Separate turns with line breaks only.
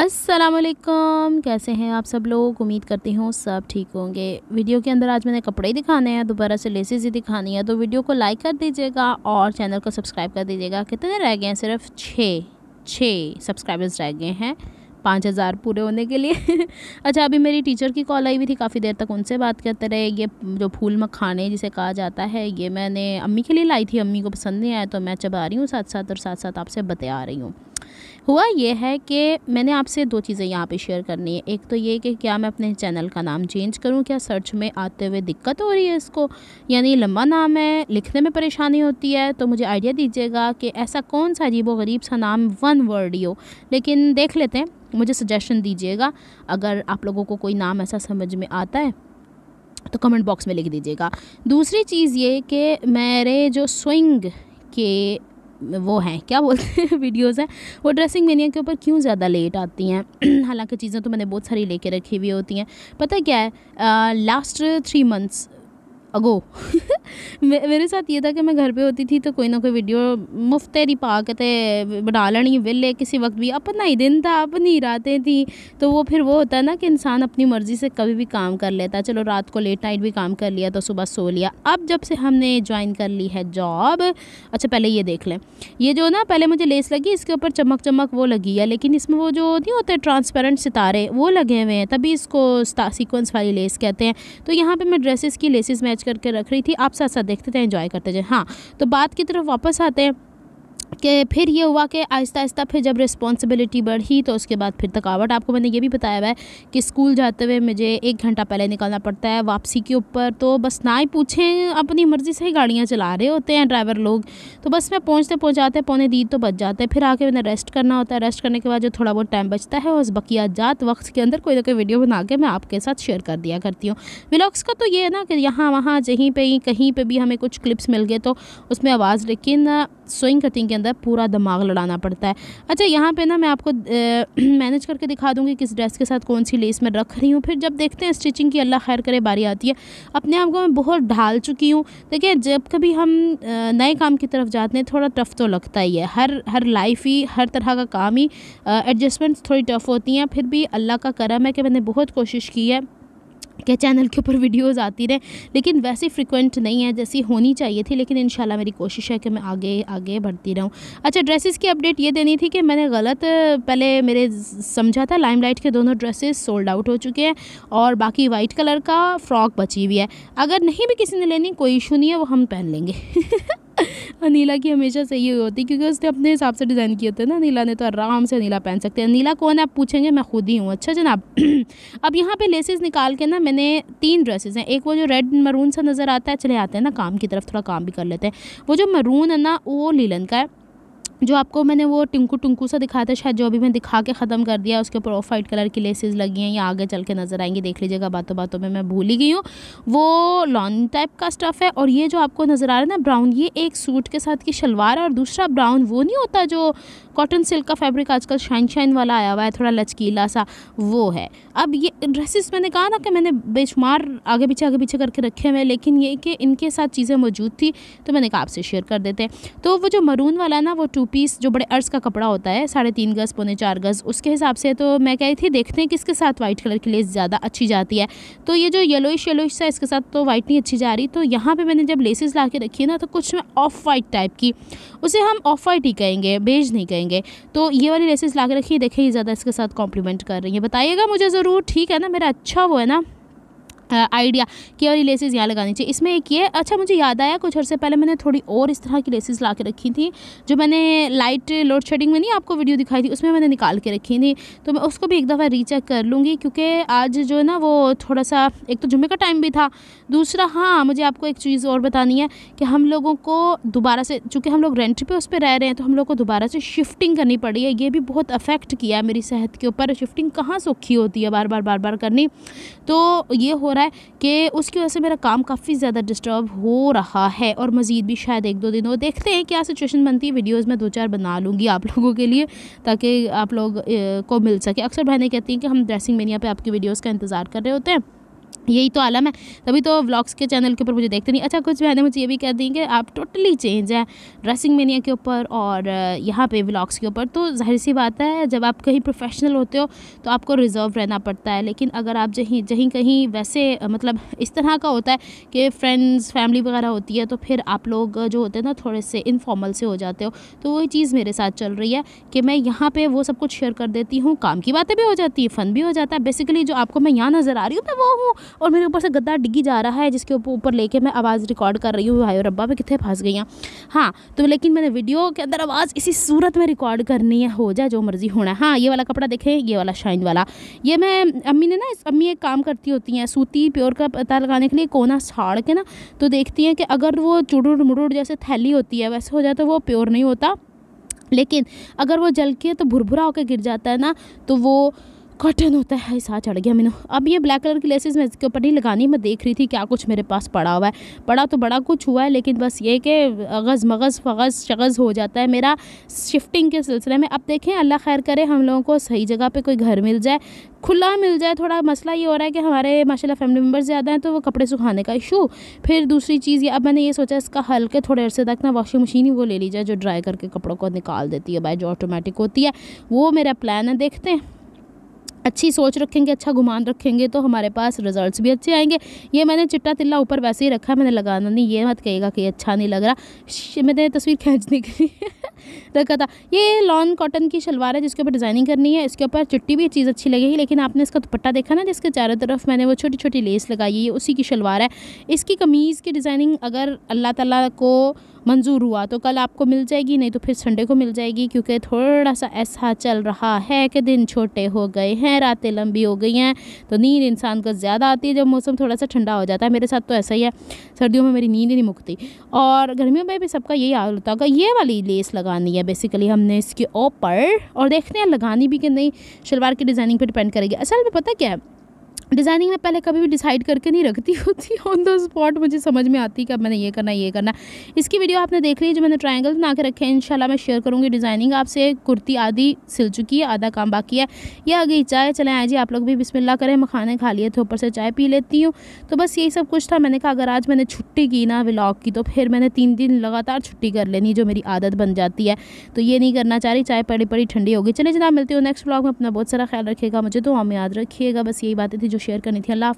वालेकुम कैसे हैं आप सब लोग उम्मीद करती हूँ सब ठीक होंगे वीडियो के अंदर आज मैंने कपड़े ही दिखाने हैं दोबारा से लेसेज ही दिखानी है तो वीडियो को लाइक कर दीजिएगा और चैनल को सब्सक्राइब कर दीजिएगा कितने रह गए हैं सिर्फ छः छः सब्सक्राइबर्स रह गए हैं पाँच हज़ार पूरे होने के लिए अच्छा अभी मेरी टीचर की कॉल आई हुई थी काफ़ी देर तक उनसे बात करते रहे ये जो फूल मखाने जिसे कहा जाता है ये मैंने अम्मी के लिए लाई थी अम्मी को पसंद नहीं आया तो मैं चबा रही हूँ साथ साथ और साथ साथ आपसे बता रही हूँ हुआ यह है कि मैंने आपसे दो चीज़ें यहाँ पे शेयर करनी है एक तो ये कि क्या मैं अपने चैनल का नाम चेंज करूँ क्या सर्च में आते हुए दिक्कत हो रही है इसको यानी लंबा नाम है लिखने में परेशानी होती है तो मुझे आइडिया दीजिएगा कि ऐसा कौन सा अजीब गरीब सा नाम वन वर्ड ही हो लेकिन देख लेते हैं मुझे सजेशन दीजिएगा अगर आप लोगों को कोई नाम ऐसा समझ में आता है तो कमेंट बॉक्स में लिख दीजिएगा दूसरी चीज़ ये कि मेरे जो स्विंग के वो हैं क्या बोलते हैं वीडियोज़ हैं वो ड्रेसिंग मेनिया के ऊपर क्यों ज़्यादा लेट आती हैं हालांकि चीज़ें तो मैंने बहुत सारी लेके रखी हुई होती हैं पता क्या है लास्ट थ्री मंथ्स अगो मेरे साथ ये था कि मैं घर पे होती थी तो कोई ना कोई वीडियो मुफ्त तेरी पा के बना लेनी वेले किसी वक्त भी अपना ही दिन था अपनी ही रातें थी तो वो फिर वो होता है ना कि इंसान अपनी मर्ज़ी से कभी भी काम कर लेता चलो रात को लेट नाइट भी काम कर लिया तो सुबह सो लिया अब जब से हमने ज्वाइन कर ली है जॉब अच्छा पहले ये देख लें ये जो ना पहले मुझे लेस लगी इसके ऊपर चमक चमक वो लगी है लेकिन इसमें वो जो नहीं होते ट्रांसपेरेंट सितारे वो लगे हुए हैं तभी इसको सीक्वेंस वाली लेस कहते हैं तो यहाँ पर मैं ड्रेसिस की लेसिस मैच करके रख रही थी आप साथ साथ देखते थे इन्जॉय करते थे हाँ तो बात की तरफ वापस आते हैं कि फिर ये हुआ कि आहिस्ता आहिस्ता फिर जब रिस्पॉन्सिबिलिटी बढ़ी तो उसके बाद फिर थकावट आपको मैंने ये भी बताया हुआ है कि स्कूल जाते हुए मुझे एक घंटा पहले निकलना पड़ता है वापसी के ऊपर तो बस ना ही पूछें अपनी मर्ज़ी से ही गाड़ियाँ चला रहे होते हैं ड्राइवर लोग तो बस मैं पहुँचते पहुँचाते पौने दीद तो बच जाते हैं फिर आके मैंने रेस्ट करना होता है रेस्ट करने के बाद जो थोड़ा बहुत टाइम बचता है उस बकिया जात वक्त के अंदर कोई ना कोई वीडियो बना के मैं आपके साथ शेयर कर दिया करती हूँ व्लॉग्स का तो ये है ना कि यहाँ वहाँ जहीं पर कहीं पर भी हमें कुछ क्लिप्स मिल गए तो उसमें आवाज़ लेकिन स्विंग कटिंग के अंदर पूरा दिमाग लड़ाना पड़ता है अच्छा यहाँ पे ना मैं आपको मैनेज करके दिखा दूँगी किस ड्रेस के साथ कौन सी लेस मैं रख रही हूँ फिर जब देखते हैं स्टिचिंग की अल्लाह खैर करे बारी आती है अपने आप को मैं बहुत ढाल चुकी हूँ देखिए जब कभी हम नए काम की तरफ जाते हैं थोड़ा टफ़ तो लगता ही है हर हर लाइफ ही हर तरह का काम ही एडजस्टमेंट्स थोड़ी टफ़ होती हैं फिर भी अल्लाह का करम है कि मैंने बहुत कोशिश की है के चैनल के ऊपर वीडियोस आती रहे लेकिन वैसी फ्रिक्वेंट नहीं है जैसी होनी चाहिए थी लेकिन इंशाल्लाह मेरी कोशिश है कि मैं आगे आगे बढ़ती रहूँ अच्छा ड्रेसेस की अपडेट ये देनी थी कि मैंने गलत पहले मेरे समझा था लाइमलाइट के दोनों ड्रेसेस सोल्ड आउट हो चुके हैं और बाकी वाइट कलर का फ़्रॉक बची हुई है अगर नहीं भी किसी ने लेनी कोई इशू नहीं है वो हम पहन लेंगे अनिला की हमेशा सही हुई होती है क्योंकि उसने अपने हिसाब से डिज़ाइन किए थे ना अनिला ने तो आराम से अनिला पहन सकते हैं अनिला कौन है आप पूछेंगे मैं खुद ही हूँ अच्छा जनाब अब यहाँ पे लेसेस निकाल के ना मैंने तीन ड्रेसेस हैं एक वो जो रेड मरून सा नज़र आता है चले आते हैं ना काम की तरफ थोड़ा काम भी कर लेते हैं वो जो मरून है ना वो लीलन का है जो आपको मैंने वो टिंकू टिंकू सा दिखाया था शायद जो अभी मैं दिखा के ख़त्म कर दिया उसके ऊपर ऑफ वाइट कलर की लेसेस लगी हैं या आगे चल के नज़र आएंगी देख लीजिएगा बातों बातों में मैं भूल ही गई हूँ वो लॉन टाइप का स्टफ़ है और ये जो आपको नज़र आ रहा है ना ब्राउन ये एक सूट के साथ की शलवार है और दूसरा ब्राउन वो नहीं होता जो कॉटन सिल्क का फैब्रिक आजकल शाइन शाइन वाला आया हुआ है थोड़ा लचकीला सा वो है अब ये ड्रेसेस मैंने कहा ना कि मैंने बेशुमार आगे पीछे आगे पीछे करके रखे हुए हैं लेकिन ये कि इनके साथ चीज़ें मौजूद थी तो मैंने कहा आपसे शेयर कर देते तो वो जो मरून वाला है ना वो टू पीस जो बड़े अर्ज का कपड़ा होता है साढ़े तीन गज़ पौने चार गज़ उसके हिसाब से तो मैं कह रही थी देखते हैं किसके साथ वाइट कलर की लेस ज़्यादा अच्छी जाती है तो ये जो येलोइश येलोइश सा इसके साथ तो वाइट नहीं अच्छी जा रही तो यहाँ पर मैंने जब लेसेज ला के रखी है ना तो कुछ में ऑफ वाइट टाइप की उसे हम ऑफ वाइट ही कहेंगे बेज नहीं कहेंगे तो ये वाली लेसेज ला के रखी ये ज़्यादा इसके साथ कॉम्प्लीमेंट कर रही है बताइएगा मुझे ज़रूर ठीक है ना मेरा अच्छा वो है ना आइडिया कि और ये लेसेस यहाँ लगानी चाहिए इसमें एक ये अच्छा मुझे याद आया कुछ अर्से पहले मैंने थोड़ी और इस तरह की लेसेस ला के रखी थी जो मैंने लाइट लोड शेडिंग में नहीं आपको वीडियो दिखाई थी उसमें मैंने निकाल के रखी थी तो मैं उसको भी एक दफ़ा रीचेक कर लूँगी क्योंकि आज जो है ना वो थोड़ा सा एक तो जुम्मे का टाइम भी था दूसरा हाँ मुझे आपको एक चीज़ और बतानी है कि हम लोगों को दोबारा से चूँकि हम लोग रेंट पर उस पर रह रहे हैं तो हम लोग को दोबारा से शिफ्टिंग करनी पड़ी है ये भी बहुत अफेक्ट किया है मेरी सेहत के ऊपर शिफ्टिंग कहाँ सौखी होती है बार बार बार बार करनी तो ये हो रहा रहा है कि उसकी वजह से मेरा काम काफ़ी ज़्यादा डिस्टर्ब हो रहा है और मज़ीद भी शायद एक दो दिन हो देखते हैं क्या सिचुएशन बनती है वीडियोज़ में दो चार बना लूँगी आप लोगों के लिए ताकि आप लोग को मिल सके अक्सर बहनें कहती हैं कि हम ड्रेसिंग मेनिया पर आपकी वीडियोज़ का इंतज़ार कर रहे होते हैं यही तो आलम है तभी तो व्लॉग्स के चैनल के ऊपर मुझे देखते नहीं अच्छा कुछ बहने मुझे ये भी कह दी कि आप टोटली चेंज हैं ड्रेसिंग मेनिया के ऊपर और यहाँ पे व्लॉग्स के ऊपर तो जाहिर सी बात है जब आप कहीं प्रोफेशनल होते हो तो आपको रिजर्व रहना पड़ता है लेकिन अगर आप जहीं जहीं कहीं वैसे मतलब इस तरह का होता है कि फ्रेंड्स फैमिली वगैरह होती है तो फिर आप लोग जो होते हैं ना थोड़े से इनफॉर्मल से हो जाते हो तो वही चीज़ मेरे साथ चल रही है कि मैं यहाँ पर वो सब कुछ शेयर कर देती हूँ काम की बातें भी हो जाती है फ़न भी हो जाता है बेसिकली जो आपको मैं यहाँ नज़र आ रही हूँ मैं वो हूँ और मेरे ऊपर से गद्दा डिग्गी जा रहा है जिसके ऊपर लेके मैं आवाज़ रिकॉर्ड कर रही हूँ भाई रब्बा मैं कितने फंस गई हाँ तो लेकिन मैंने वीडियो के अंदर आवाज़ इसी सूरत में रिकॉर्ड करनी है हो जाए जो मर्ज़ी होना है हाँ ये वाला कपड़ा देखें ये वाला शाइन वाला ये मैं अम्मी ने ना अम्मी एक काम करती होती हैं सूती प्योर का पता लगाने के लिए कोना छाड़ के ना तो देखती हैं कि अगर वो चुड़ुड़ मुड़ुड़ जैसे थैली होती है वैसे हो जाए तो वो प्योर नहीं होता लेकिन अगर वो जल के तो भुरभुरा होकर गिर जाता है ना तो वो कॉटन होता है ऐसा चढ़ गया मैंने अब ये ब्लैक कलर की लेसेस मैं इसके ऊपर नहीं लगानी मैं देख रही थी क्या कुछ मेरे पास पड़ा हुआ है पड़ा तो बड़ा कुछ हुआ है लेकिन बस ये कि अगज़ मगज़ फगज़ शगज़ हो जाता है मेरा शिफ्टिंग के सिलसिले में अब देखें अल्लाह खैर करे हम लोगों को सही जगह पर कोई घर मिल जाए खुला मिल जाए थोड़ा मसला ये हो रहा है कि हमारे माशाला फैमिली मेम्बर्स ज़्यादा हैं तो वो कपड़े सुखाने का इशू फिर दूसरी चीज़ ये अब मैंने ये सोचा इसका हल के थोड़े अरसे तक ना वॉशिंग मशीन ही वो ले ली जाए जो ड्राई करके कपड़ों को निकाल देती है बाई जो ऑटोमेटिक होती है वो मेरा प्लान है देखते हैं अच्छी सोच रखेंगे अच्छा गुमान रखेंगे तो हमारे पास रिजल्ट्स भी अच्छे आएंगे ये मैंने चिट्टा तिल्ला ऊपर वैसे ही रखा मैंने लगाना नहीं ये मत कहेगा कि अच्छा नहीं लग रहा मैंने तस्वीर खींचने के लिए रखा था ये लॉन कॉटन की शलवार है जिसके ऊपर डिज़ाइनिंग करनी है इसके ऊपर चिट्टी भी चीज़ अच्छी लगेगी लेकिन आपने इसका दुपट्टा देखा ना जिसके चारों तरफ मैंने वो छोटी छोटी लेस लगाई है उसी की शलवार है इसकी कमीज़ की डिज़ाइनिंग अगर अल्लाह तला को मंजूर हुआ तो कल आपको मिल जाएगी नहीं तो फिर संडे को मिल जाएगी क्योंकि थोड़ा सा ऐसा चल रहा है कि दिन छोटे हो गए हैं रातें लंबी हो गई हैं तो नींद इंसान को ज़्यादा आती है जब मौसम थोड़ा सा ठंडा हो जाता है मेरे साथ तो ऐसा ही है सर्दियों में मेरी नींद ही नहीं मुकती और गर्मियों में भी सबका यही हाल होता होगा ये वाली लेस लगानी है बेसिकली हमने इसके ऊपर और देखते हैं लगानी भी कि नहीं शलवार की डिज़ाइनिंग पर डिपेंड करेगी असल में पता क्या है डिज़ाइनिंग मैं पहले कभी भी डिसाइड करके नहीं रखती होती ऑन द स्पॉट मुझे समझ में आती कि अब मैंने ये करना ये करना इसकी वीडियो आपने देख ली जो मैंने ट्रायंगल बना के रखे हैं इंशाल्लाह मैं शेयर करूँगी डिज़ाइनिंग आपसे कुर्ती आधी सिल चुकी है आधा काम बाकी है या आगे चाय चले आए जी आप लोग भी बिस्मिल्लाह करें मैं खाने खा लिए थे ऊपर से चाय पी लेती हूँ तो बस यही सब कुछ था मैंने कहा अगर आज मैंने छुट्टी की ना व्लॉग की तो फिर मैंने तीन दिन लगातार छुट्टी कर लेनी जो मेरी आदत बन जाती है तो ये नहीं करना चाह रही चाय पड़ी पड़ी ठंडी होगी चले जनाब मिलती हूँ नेक्स्ट ब्लॉग में अपना बहुत सारा ख्याल रखिएगा मुझे तो हम याद रखिएगा बस यही बातें थी जो शेयर करनी थी अल्लाह